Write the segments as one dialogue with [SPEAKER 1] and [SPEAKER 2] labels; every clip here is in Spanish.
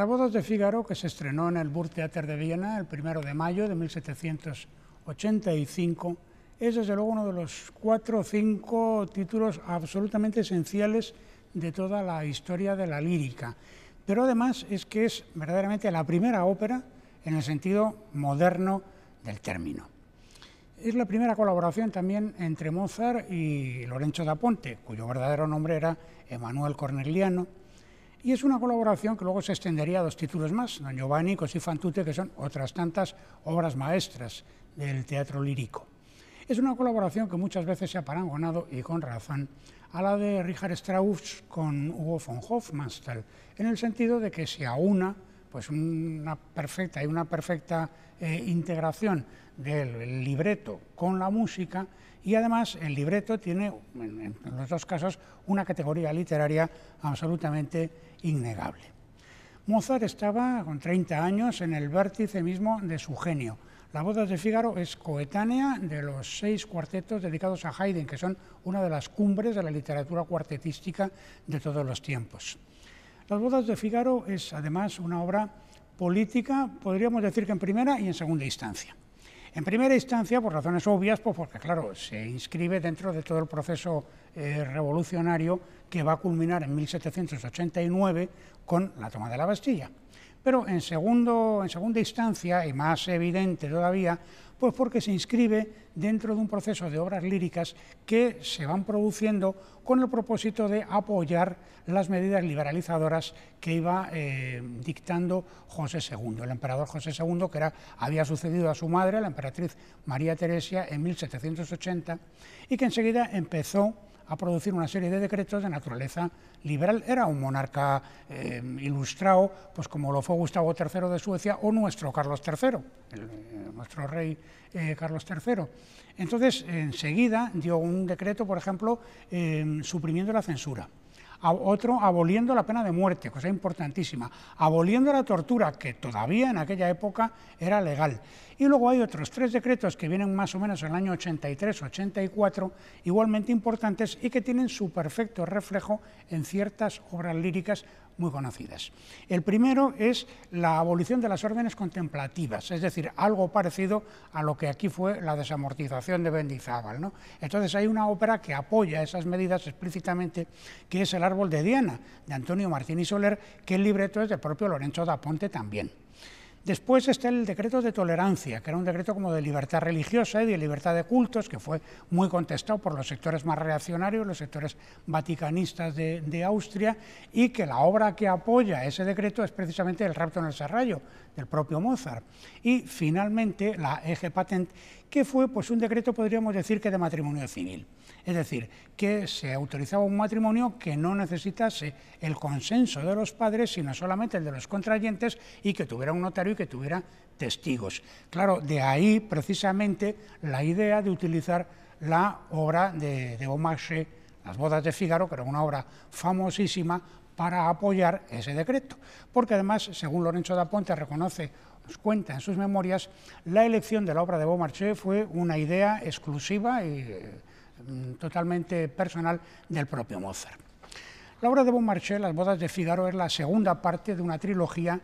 [SPEAKER 1] La bodas de Fígaro, que se estrenó en el Burgtheater de Viena el 1 de mayo de 1785, es desde luego uno de los cuatro o cinco títulos absolutamente esenciales de toda la historia de la lírica. Pero además es que es verdaderamente la primera ópera en el sentido moderno del término. Es la primera colaboración también entre Mozart y Lorenzo da Ponte, cuyo verdadero nombre era Emanuel Corneliano, y es una colaboración que luego se extendería a dos títulos más, Don Giovanni y Così fan tutte, que son otras tantas obras maestras del teatro lírico. Es una colaboración que muchas veces se ha parangonado, y con razón, a la de Richard Strauss con Hugo von Hofmannsthal, en el sentido de que se aúna pues una perfecta, hay una perfecta eh, integración del libreto con la música y además el libreto tiene, en, en los dos casos, una categoría literaria absolutamente innegable. Mozart estaba con 30 años en el vértice mismo de su genio. La boda de Fígaro es coetánea de los seis cuartetos dedicados a Haydn, que son una de las cumbres de la literatura cuartetística de todos los tiempos. Las bodas de Figaro es además una obra política, podríamos decir que en primera y en segunda instancia. En primera instancia, por razones obvias, pues porque, claro, se inscribe dentro de todo el proceso eh, revolucionario que va a culminar en 1789 con la toma de la Bastilla. Pero en, segunda instancia, y más evidente todavía, pues porque se inscribe dentro de un proceso de obras líricas que se van produciendo con el propósito de apoyar las medidas liberalizadoras que iba eh, dictando José II, el emperador José II, que había sucedido a su madre, la emperatriz María Teresia, en 1780, y que enseguida empezó a producir una serie de decretos de naturaleza liberal. Era un monarca eh, ilustrado, pues como lo fue Gustavo III de Suecia o nuestro Carlos III, eh, nuestro rey eh, Carlos III. Entonces, enseguida dio un decreto, por ejemplo, em, suprimiendo la censura. otro aboliendo la pena de muerte, cosa importantísima, aboliendo la tortura, que todavía en aquella época era legal. Y luego hay otros tres decretos que vienen más o menos en el año 83-84, igualmente importantes y que tienen su perfecto reflejo en ciertas obras líricas muy conocidas. El primero es la abolición de las órdenes contemplativas, es decir, algo parecido a lo que aquí fue la desamortización de Bendizábal. Entonces hay una ópera que apoya esas medidas explícitamente, que es El árbol de Diana, de Antonio Martín y Soler, que el libreto es del propio Lorenzo da Ponte también. Después está el decreto de tolerancia, que era un decreto como de libertad religiosa y de libertad de cultos, que fue muy contestado por los sectores más reaccionarios, los sectores vaticanistas de, Austria, y que la obra que apoya ese decreto es precisamente El rapto en el serrallo, del propio Mozart. Y finalmente la Eje Patent Qué fue pues, un decreto, podríamos decir, que de matrimonio civil. Es decir, que se autorizaba un matrimonio que no necesitase el consenso de los padres, sino solamente el de los contrayentes y que tuviera un notario y que tuviera testigos. Claro, de ahí precisamente la idea de utilizar la obra de, de Las bodas de Fígaro, que era una obra famosísima para apoyar ese decreto. Porque además, según Lorenzo da Ponte reconoce cuenta en sus memorias, la elección de la obra de Beaumarchais fue una idea exclusiva y mm, totalmente personal del propio Mozart. La obra de Beaumarchais, Las bodas de Figaro, es la segunda parte de una trilogía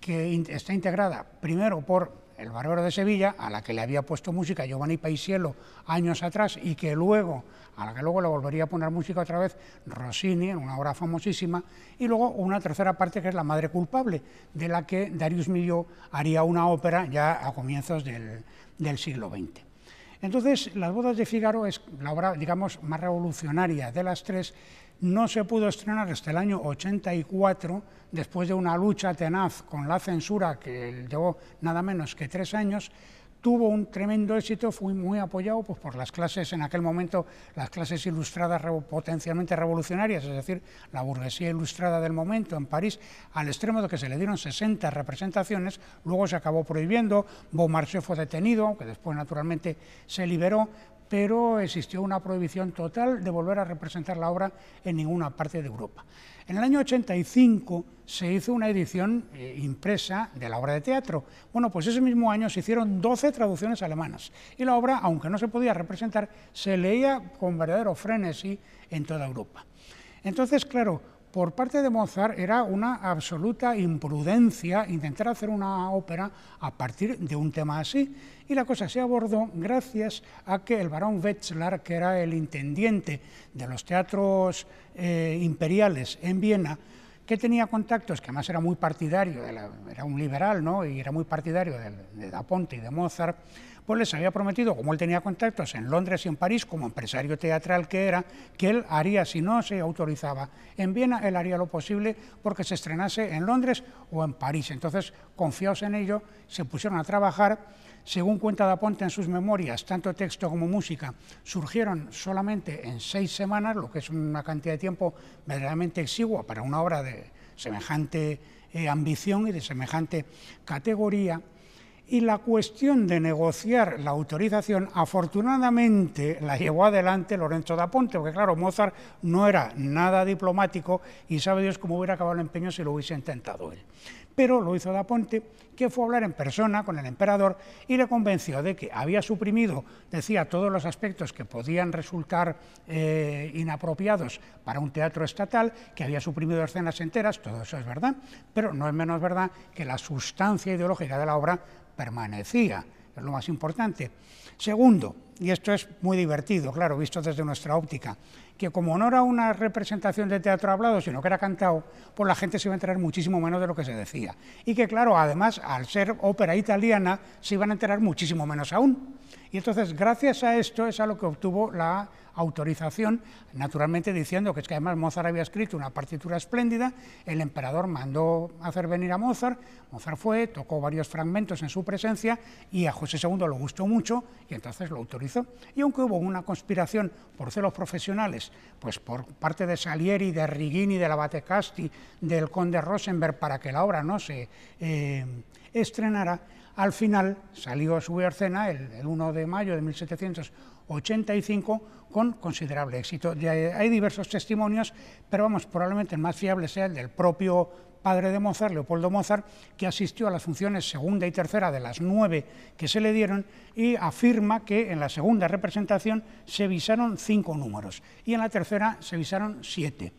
[SPEAKER 1] que está integrada primero por el Barbero de Sevilla, a la que le había puesto música Giovanni Paisiello años atrás y que luego, a la que luego le volvería a poner música otra vez Rossini, en una obra famosísima, y luego una tercera parte que es La Madre Culpable, de la que Darius Milló haría una ópera ya a comienzos del, del siglo XX. Entonces, Las bodas de Fígaro es la obra, digamos, más revolucionaria de las tres. No se pudo estrenar hasta el año 84, después de una lucha tenaz con la censura que llevó nada menos que tres años, tuvo un tremendo éxito, fui muy apoyado pues, por las clases, en aquel momento las clases ilustradas potencialmente revolucionarias, es decir, la burguesía ilustrada del momento en París, al extremo de que se le dieron 60 representaciones, luego se acabó prohibiendo, Beaumarchais fue detenido, que después naturalmente se liberó, pero existió una prohibición total de volver a representar la obra en ninguna parte de Europa. En el año 85 se hizo una edición eh, impresa de la obra de teatro. Bueno, pues ese mismo año se hicieron 12 traducciones alemanas y la obra, aunque no se podía representar, se leía con verdadero frenesí en toda Europa. Entonces, claro, por parte de Mozart era una absoluta imprudencia intentar hacer una ópera a partir de un tema así. Y la cosa se abordó gracias a que el barón Wetzlar, que era el intendiente de los teatros eh, imperiales en Viena, que tenía contactos, que además era muy partidario, era un liberal ¿no? y era muy partidario de, de Da Ponte y de Mozart, pues les había prometido, como él tenía contactos en Londres y en París, como empresario teatral que era, que él haría, si no se autorizaba en Viena, él haría lo posible porque se estrenase en Londres o en París. Entonces, confiados en ello, se pusieron a trabajar. Según cuenta Daponte en sus memorias, tanto texto como música surgieron solamente en seis semanas, lo que es una cantidad de tiempo verdaderamente exigua para una obra de semejante eh, ambición y de semejante categoría y la cuestión de negociar la autorización, afortunadamente la llevó adelante Lorenzo da Ponte, porque claro, Mozart no era nada diplomático y sabe Dios cómo hubiera acabado el empeño si lo hubiese intentado él. Pero lo hizo da Ponte, que fue a hablar en persona con el emperador y le convenció de que había suprimido, decía, todos los aspectos que podían resultar eh, inapropiados para un teatro estatal, que había suprimido escenas enteras, todo eso es verdad, pero no es menos verdad que la sustancia ideológica de la obra permanecía, es lo más importante. Segundo, y esto es muy divertido, claro, visto desde nuestra óptica, que como no era una representación de teatro hablado, sino que era cantado, pues la gente se iba a enterar muchísimo menos de lo que se decía. Y que claro, además, al ser ópera italiana, se iban a enterar muchísimo menos aún. Y entonces, gracias a esto es a lo que obtuvo la autorización, naturalmente diciendo que es que además Mozart había escrito una partitura espléndida, el emperador mandó hacer venir a Mozart, Mozart fue, tocó varios fragmentos en su presencia y a José II lo gustó mucho y entonces lo autorizó y aunque hubo una conspiración por celos profesionales, pues por parte de Salieri, de Righini, de la Batecasti, del conde Rosenberg, para que la obra no se eh, estrenara, al final salió a su escena el, 1 de mayo de 1785 con considerable éxito. Hay diversos testimonios, pero vamos, probablemente el más fiable sea el del propio padre de Mozart, Leopoldo Mozart, que asistió a las funciones segunda y tercera de las nueve que se le dieron y afirma que en la segunda representación se visaron cinco números y en la tercera se visaron siete.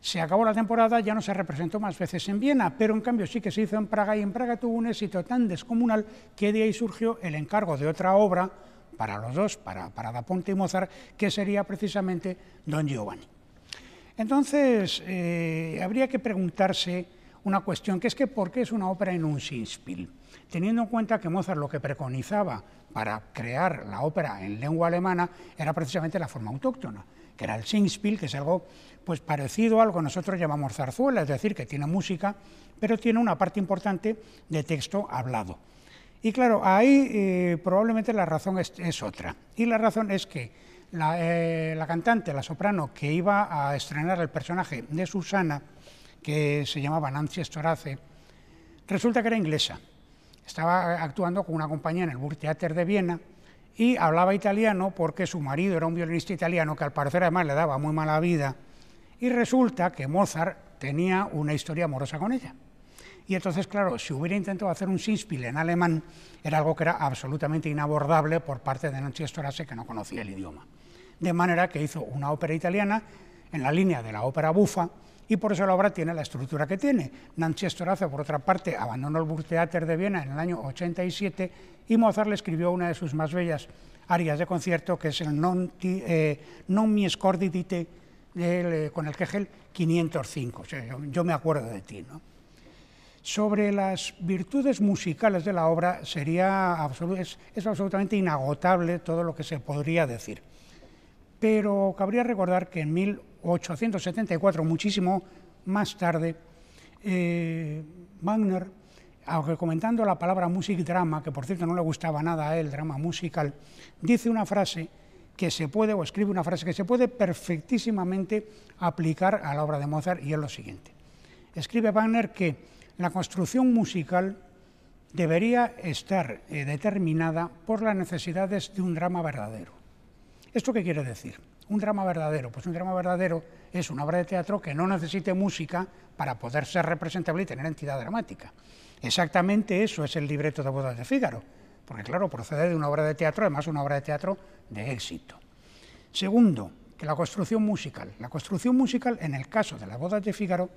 [SPEAKER 1] Se acabó la temporada, ya no se representó más veces en Viena, pero en cambio sí que se hizo en Praga y en Praga tuvo un éxito tan descomunal que de ahí surgió el encargo de otra obra para los dos, para, para Da y Mozart, que sería precisamente Don Giovanni. Entonces, eh, habría que preguntarse una cuestión, que es que ¿por qué es una ópera en un Singspiel? Teniendo en cuenta que Mozart lo que preconizaba para crear la ópera en lengua alemana era precisamente la forma autóctona, que era el Singspiel, que es algo pues, parecido a lo que nosotros llamamos zarzuela, es decir, que tiene música, pero tiene una parte importante de texto hablado. Y claro, ahí eh, probablemente la razón es otra. Y la razón es que eh, la, cantante, la soprano, que iba a estrenar el personaje de Susana, que se llamaba Nancy Storace, resulta que era inglesa. Estaba eh, actuando con una compañía en el Burgtheater de Viena y hablaba italiano porque su marido era un violinista italiano que al parecer además le daba muy mala vida. Y resulta que Mozart tenía una historia amorosa con ella. Y entonces, claro, si hubiera intentado hacer un Singspiel en alemán, era algo que era absolutamente inabordable por parte de Nancy Storace, que no conocía el idioma de manera que hizo una ópera italiana en la línea de la ópera bufa, y por eso la obra tiene la estructura que tiene. Nancy Storaza, por otra parte, abandonó el Burgtheater de Viena en el año 87 y Mozart le escribió una de sus más bellas arias de concierto, que es el Non, eh, mi scordi eh, con el Kegel 505. yo, me acuerdo de ti. Sobre las virtudes musicales de la obra sería es absolutamente inagotable todo lo que se podría decir pero cabría recordar que en 1874, muchísimo más tarde, eh, Wagner, aunque comentando la palabra music drama, que por cierto no le gustaba nada a él, drama musical, dice una frase que se puede, o escribe una frase que se puede perfectísimamente aplicar a la obra de Mozart, y es lo siguiente. Escribe Wagner que la construcción musical debería estar eh, determinada por las necesidades de un drama verdadero. ¿Esto qué quiere decir? Un drama verdadero. Pues un drama verdadero es una obra de teatro que no necesite música para poder ser representable y tener entidad dramática. Exactamente eso es el libreto de Bodas de Fígaro, porque claro, procede de una obra de teatro, además una obra de teatro de éxito. Segundo, que la construcción musical. La construcción musical, en el caso de la Bodas de Fígaro,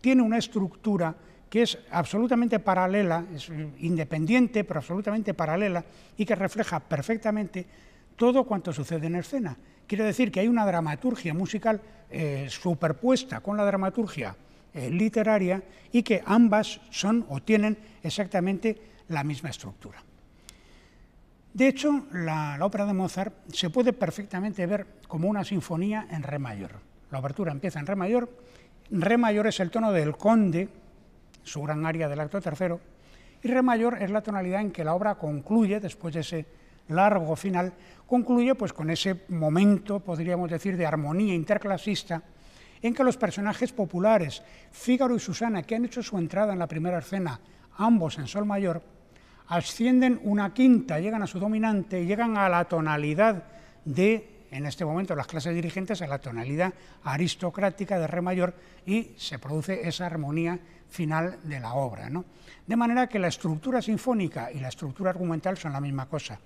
[SPEAKER 1] tiene una estructura que es absolutamente paralela, es independiente, pero absolutamente paralela, y que refleja perfectamente todo cuanto sucede en escena. Quiere decir que hay una dramaturgia musical eh, superpuesta con la dramaturgia eh, literaria y que ambas son o tienen exactamente la misma estructura. De hecho, la, obra ópera de Mozart se puede perfectamente ver como una sinfonía en re mayor. La abertura empieza en re mayor. Re mayor es el tono del conde, su gran área del acto tercero, y re mayor es la tonalidad en que la obra concluye después de ese largo final, concluye pues, con ese momento, podríamos decir, de armonía interclasista, en que los personajes populares, Fígaro y Susana, que han hecho su entrada en la primera escena, ambos en sol mayor, ascienden una quinta, llegan a su dominante, llegan a la tonalidad de, en este momento, las clases dirigentes, a la tonalidad aristocrática de re mayor y se produce esa armonía final de la obra. De manera que la estructura sinfónica y la estructura argumental son la misma cosa.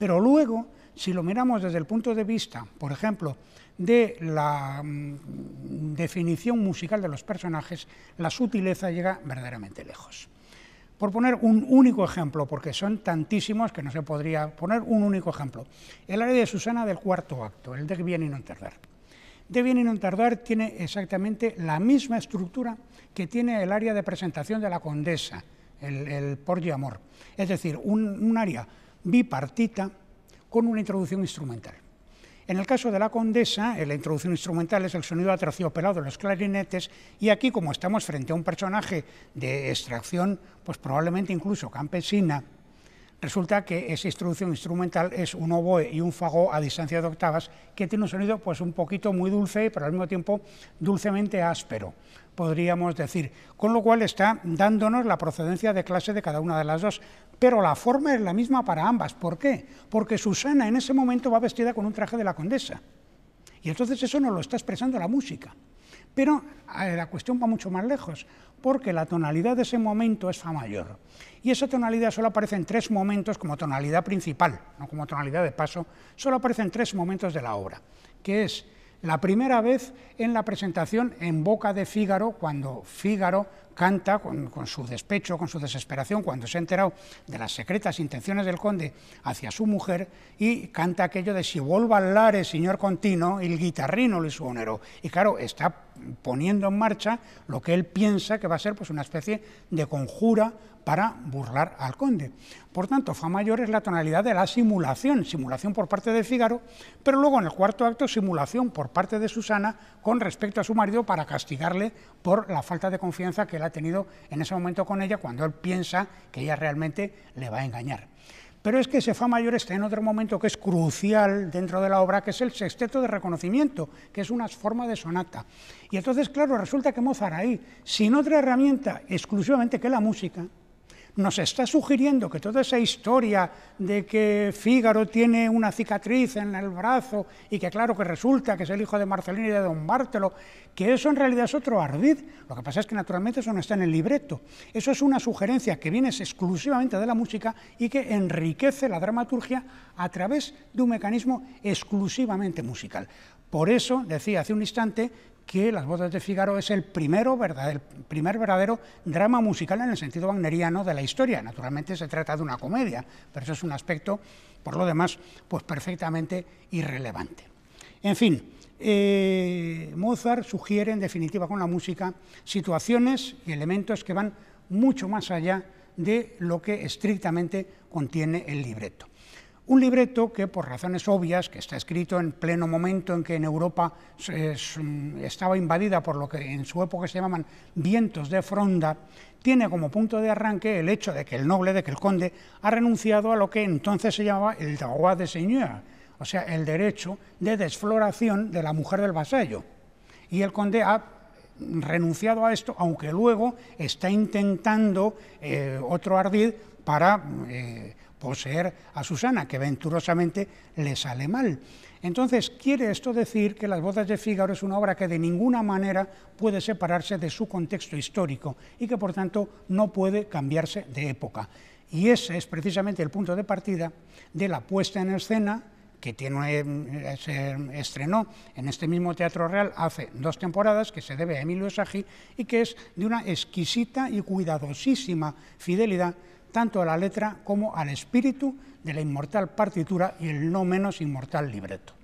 [SPEAKER 1] Pero luego, si lo miramos desde el punto de vista, por ejemplo, de la mm, definición musical de los personajes, la sutileza llega verdaderamente lejos. Por poner un único ejemplo, porque son tantísimos que no se podría poner un único ejemplo, el área de Susana del cuarto acto, el de Bien y no tardar. De Bien y no tardar tiene exactamente la misma estructura que tiene el área de presentación de la condesa, el, el por y amor. Es decir, un área bipartita con una introducción instrumental. En el caso de la condesa, eh, la introducción instrumental es el sonido pelado de los clarinetes y aquí, como estamos frente a un personaje de extracción, pues probablemente incluso campesina, Resulta que esa instrucción instrumental es un oboe y un fagot a distancia de octavas que tiene un sonido pues un poquito muy dulce, pero al mismo tiempo dulcemente áspero, podríamos decir. Con lo cual está dándonos la procedencia de clase de cada una de las dos, pero la forma es la misma para ambas. ¿Por qué? Porque Susana en ese momento va vestida con un traje de la condesa. Y entonces eso no lo está expresando la música. Pero la cuestión va mucho más lejos, porque la tonalidad de ese momento es Fa mayor. Y esa tonalidad solo aparece en tres momentos como tonalidad principal, no como tonalidad de paso, solo aparece en tres momentos de la obra, que es la primera vez en la presentación en boca de Fígaro, cuando Fígaro canta con, su despecho, con su desesperación, cuando se ha enterado de las secretas intenciones del conde hacia su mujer, y canta aquello de si vuelva al lares, señor contino, el guitarrino, le Bonero. Y claro, está poniendo en marcha lo que él piensa que va a ser pues, una especie de conjura para burlar al conde. Por tanto, Fa mayor es la tonalidad de la simulación, simulación por parte de Figaro, pero luego en el cuarto acto simulación por parte de Susana con respecto a su marido para castigarle por la falta de confianza que él ha tenido en ese momento con ella cuando él piensa que ella realmente le va a engañar. Pero es que se fa mayor está en otro momento que es crucial dentro de la obra, que es el sexteto de reconocimiento, que es una forma de sonata. Y entonces, claro, resulta que Mozart ahí, sin otra herramienta exclusivamente que la música, nos está sugiriendo que toda esa historia de que Fígaro tiene una cicatriz en el brazo y que claro que resulta que es el hijo de Marcelino y de Don Bartolo, que eso en realidad es otro ardid. Lo que pasa es que naturalmente eso no está en el libreto. Eso es una sugerencia que viene exclusivamente de la música y que enriquece la dramaturgia a través de un mecanismo exclusivamente musical. Por eso, decía hace un instante, que Las bodas de Fígaro es el, primero primer verdadero drama musical en el sentido wagneriano de la historia. Naturalmente se trata de una comedia, pero eso es un aspecto, por lo demás, pues perfectamente irrelevante. En fin, eh, Mozart sugiere en definitiva con la música situaciones y elementos que van mucho más allá de lo que estrictamente contiene el libreto. Un libreto que, por razones obvias, que está escrito en pleno momento en que en Europa mm, estaba invadida por lo que en su época se llamaban vientos de fronda, tiene como punto de arranque el hecho de que el noble, de que el conde, ha renunciado a lo que entonces se llamaba el droit de seigneur, o sea, el derecho de desfloración de la mujer del vasallo. Y el conde ha renunciado a esto, aunque luego está intentando eh, otro ardid para... Eh, poseer a Susana, que venturosamente le sale mal. Entonces, quiere esto decir que Las bodas de Fígaro es una obra que de ninguna manera puede separarse de su contexto histórico y que, por tanto, no puede cambiarse de época. Y ese es precisamente el punto de partida de la puesta en escena que tiene, eh, se estrenó en este mismo Teatro Real hace dos temporadas, que se debe a Emilio Sagi, y que es de una exquisita y cuidadosísima fidelidad tanto a la letra como al espíritu de la inmortal partitura y el no menos inmortal libreto.